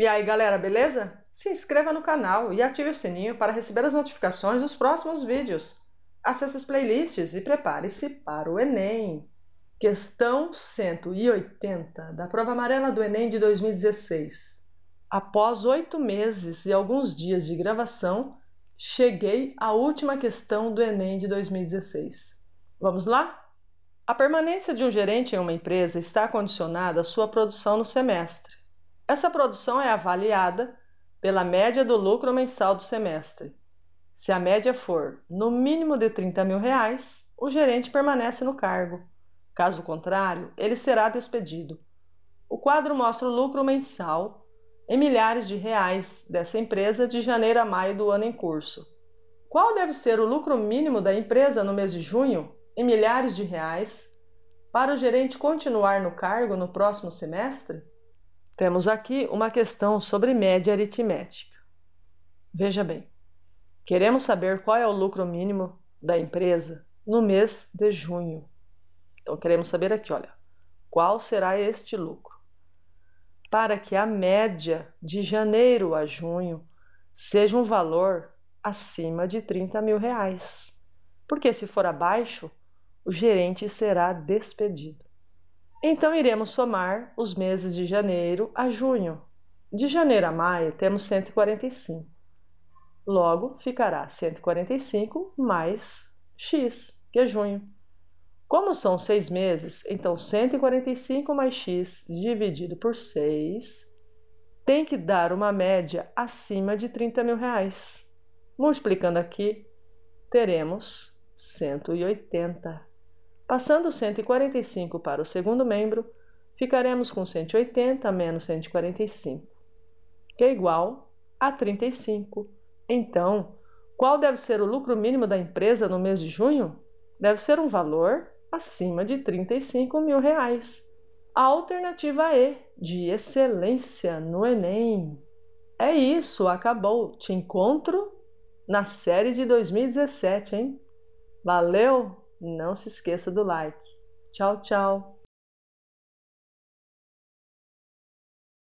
E aí, galera, beleza? Se inscreva no canal e ative o sininho para receber as notificações dos próximos vídeos. Acesse as playlists e prepare-se para o Enem. Questão 180 da prova amarela do Enem de 2016. Após oito meses e alguns dias de gravação, cheguei à última questão do Enem de 2016. Vamos lá? A permanência de um gerente em uma empresa está condicionada à sua produção no semestre. Essa produção é avaliada pela média do lucro mensal do semestre. Se a média for no mínimo de 30 mil reais, o gerente permanece no cargo. Caso contrário, ele será despedido. O quadro mostra o lucro mensal em milhares de reais dessa empresa de janeiro a maio do ano em curso. Qual deve ser o lucro mínimo da empresa no mês de junho, em milhares de reais, para o gerente continuar no cargo no próximo semestre? Temos aqui uma questão sobre média aritmética. Veja bem, queremos saber qual é o lucro mínimo da empresa no mês de junho. Então queremos saber aqui, olha, qual será este lucro? Para que a média de janeiro a junho seja um valor acima de 30 mil reais. Porque se for abaixo, o gerente será despedido. Então iremos somar os meses de janeiro a junho. De janeiro a maio temos 145. Logo ficará 145 mais x, que é junho. Como são seis meses, então 145 mais x dividido por 6 tem que dar uma média acima de 30 mil reais. Multiplicando aqui, teremos 180. Passando 145 para o segundo membro, ficaremos com 180 menos 145, que é igual a 35. Então, qual deve ser o lucro mínimo da empresa no mês de junho? Deve ser um valor acima de 35 mil reais. A alternativa E, de excelência no Enem. É isso, acabou. Te encontro na série de 2017, hein? Valeu! Não se esqueça do like. Tchau, tchau!